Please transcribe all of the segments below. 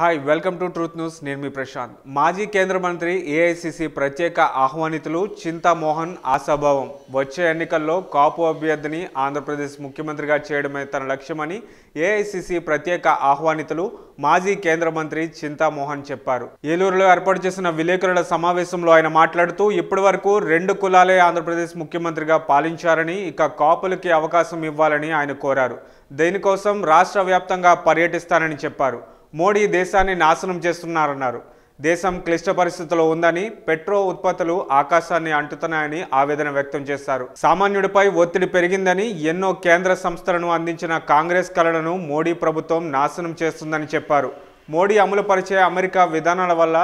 hi welcome to Truth News నేను మీ ప్రశాంత్ మాజీ కేంద్ర మంత్రి ఏఐసిసి ప్రత్యేక ఆహ్వానితులు చింతామోహన్ ఆశాభావం వచ్చే ఎన్నికల్లో కాపు అభ్యర్థిని ఆంధ్రప్రదేశ్ ముఖ్యమంత్రిగా చేయడమే తన లక్ష్యమని ఏఐసిసి ప్రత్యేక ఆహ్వానితులు మాజీ కేంద్ర మంత్రి చింతామోహన్ చెప్పారు ఏలూరులో ఏర్పాటు చేసిన విలేకరుల సమావేశంలో ఆయన మాట్లాడుతూ ఇప్పటి వరకు రెండు కులాలే ఆంధ్రప్రదేశ్ ముఖ్యమంత్రిగా పాలించారని ఇక కాపులకి అవకాశం ఇవ్వాలని ఆయన కోరారు దీనికోసం రాష్ట్ర వ్యాప్తంగా పర్యటిస్తానని చెప్పారు మోడీ దేశాన్ని నాశనం చేస్తున్నారన్నారు దేశం క్లిష్ట పరిస్థితుల్లో ఉందని పెట్రో ఉత్పత్తులు ఆకాశాన్ని అంటుతున్నాయని ఆవేదన వ్యక్తం చేశారు సామాన్యుడిపై ఒత్తిడి పెరిగిందని ఎన్నో కేంద్ర సంస్థలను అందించిన కాంగ్రెస్ కళలను మోడీ ప్రభుత్వం నాశనం చేస్తుందని చెప్పారు మోడీ అమలుపరిచే అమెరికా విధానాల వల్ల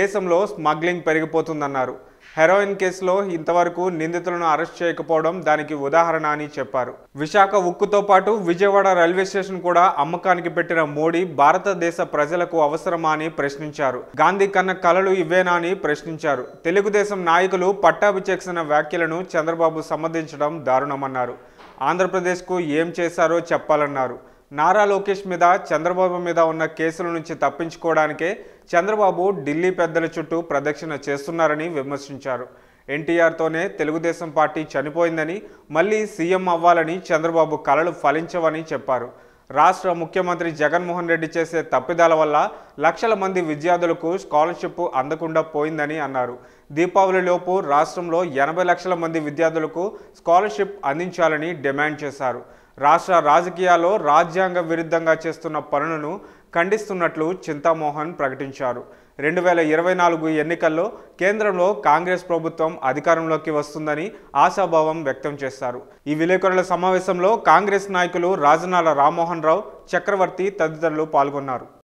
దేశంలో స్మగ్లింగ్ పెరిగిపోతుందన్నారు హెరోయిన్ కేసులో ఇంతవరకు నిందితులను అరెస్ట్ చేయకపోవడం దానికి ఉదాహరణ అని చెప్పారు విశాఖ ఉక్కుతో పాటు విజయవాడ రైల్వే స్టేషన్ కూడా అమ్మకానికి పెట్టిన మోడీ భారతదేశ ప్రజలకు అవసరమా అని ప్రశ్నించారు గాంధీ కన్న కలలు ఇవేనా అని ప్రశ్నించారు తెలుగుదేశం నాయకులు పట్టాభి చేసిన వ్యాఖ్యలను చంద్రబాబు సమర్థించడం దారుణమన్నారు ఆంధ్రప్రదేశ్కు ఏం చేశారో చెప్పాలన్నారు నారా లోకేష్ మీద చంద్రబాబు మీద ఉన్న కేసుల నుంచి తప్పించుకోవడానికే చంద్రబాబు ఢిల్లీ పెద్దల చుట్టూ ప్రదక్షిణ చేస్తున్నారని విమర్శించారు ఎన్టీఆర్తోనే తెలుగుదేశం పార్టీ చనిపోయిందని మళ్ళీ సీఎం అవ్వాలని చంద్రబాబు కలలు ఫలించవని చెప్పారు రాష్ట్ర ముఖ్యమంత్రి జగన్మోహన్ రెడ్డి చేసే తప్పిదాల వల్ల లక్షల మంది విద్యార్థులకు స్కాలర్షిప్ అందకుండా పోయిందని అన్నారు దీపావళిలోపు రాష్ట్రంలో ఎనభై లక్షల మంది విద్యార్థులకు స్కాలర్షిప్ అందించాలని డిమాండ్ చేశారు రాష్ట్ర రాజకీయాల్లో రాజ్యాంగ విరుద్ధంగా చేస్తున్న పనులను ఖండిస్తున్నట్లు చింతామోహన్ ప్రకటించారు రెండు వేల ఇరవై నాలుగు ఎన్నికల్లో కేంద్రంలో కాంగ్రెస్ ప్రభుత్వం అధికారంలోకి వస్తుందని ఆశాభావం వ్యక్తం చేశారు ఈ విలేకరుల సమావేశంలో కాంగ్రెస్ నాయకులు రాజనాల రామ్మోహన్ రావు చక్రవర్తి తదితరులు పాల్గొన్నారు